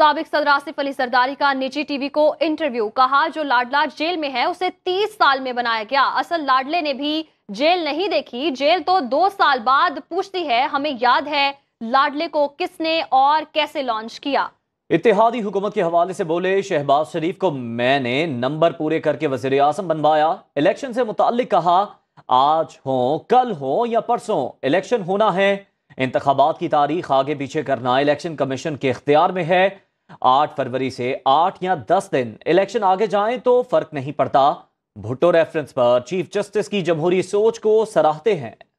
सबक सदर आसिफ अली सरदारी का निजी टीवी को इंटरव्यू कहा जो लाडला जेल में है उसे तीस साल में बनाया गया असल लाडले ने भी जेल नहीं देखी जेल तो दो साल बाद पूछती है हमें याद है लाडले को किसने और कैसे लॉन्च किया इतिहादी हुकूमत के हवाले से बोले शहबाज शरीफ को मैंने नंबर पूरे करके वजीर आजम बनवाया इलेक्शन से मुतल कहा आज हो कल हो या परसों इलेक्शन होना है इंतबात की तारीख आगे पीछे करना इलेक्शन कमीशन के इख्तियार में है आठ फरवरी से आठ या दस दिन इलेक्शन आगे जाए तो फर्क नहीं पड़ता भुट्टो रेफरेंस पर चीफ जस्टिस की जमहूरी सोच को सराहते हैं